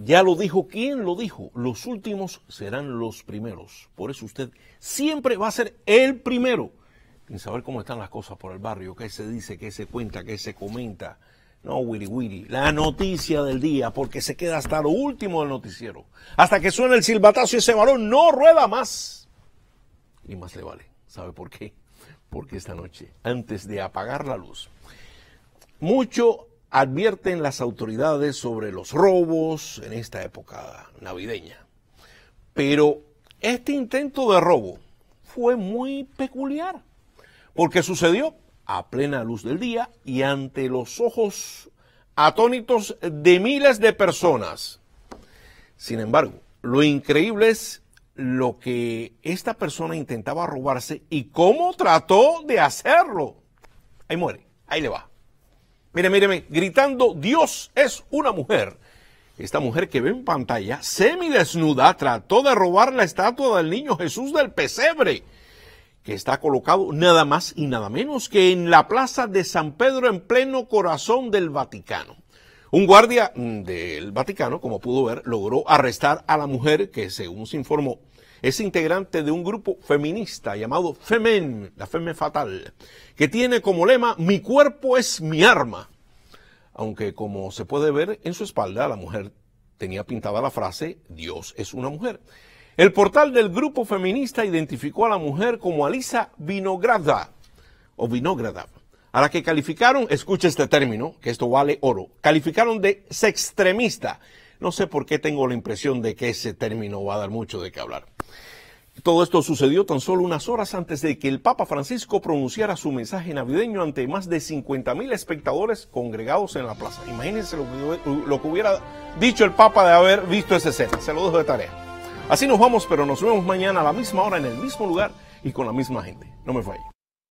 Ya lo dijo, ¿quién lo dijo? Los últimos serán los primeros. Por eso usted siempre va a ser el primero en saber cómo están las cosas por el barrio, qué se dice, qué se cuenta, qué se comenta. No, Willy Willy, la noticia del día, porque se queda hasta lo último del noticiero. Hasta que suene el silbatazo y ese balón no rueda más. Y más le vale. ¿Sabe por qué? Porque esta noche, antes de apagar la luz, mucho advierten las autoridades sobre los robos en esta época navideña. Pero este intento de robo fue muy peculiar, porque sucedió a plena luz del día y ante los ojos atónitos de miles de personas. Sin embargo, lo increíble es lo que esta persona intentaba robarse y cómo trató de hacerlo. Ahí muere, ahí le va. Mire, míreme, gritando, Dios es una mujer. Esta mujer que ve en pantalla, semidesnuda, trató de robar la estatua del niño Jesús del pesebre, que está colocado nada más y nada menos que en la plaza de San Pedro en pleno corazón del Vaticano. Un guardia del Vaticano, como pudo ver, logró arrestar a la mujer que, según se informó, es integrante de un grupo feminista llamado Femen, la Femen Fatal, que tiene como lema Mi cuerpo es mi arma. Aunque como se puede ver en su espalda, la mujer tenía pintada la frase Dios es una mujer. El portal del grupo feminista identificó a la mujer como Alisa Vinograda o Vinograda, a la que calificaron, escuche este término, que esto vale oro, calificaron de sextremista. No sé por qué tengo la impresión de que ese término va a dar mucho de qué hablar. Todo esto sucedió tan solo unas horas antes de que el Papa Francisco pronunciara su mensaje navideño ante más de 50.000 espectadores congregados en la plaza. Imagínense lo que, hubiera dicho el Papa de haber visto esa escena. Se lo dejo de tarea. Así nos vamos, pero nos vemos mañana a la misma hora, en el mismo lugar y con la misma gente. No me falle.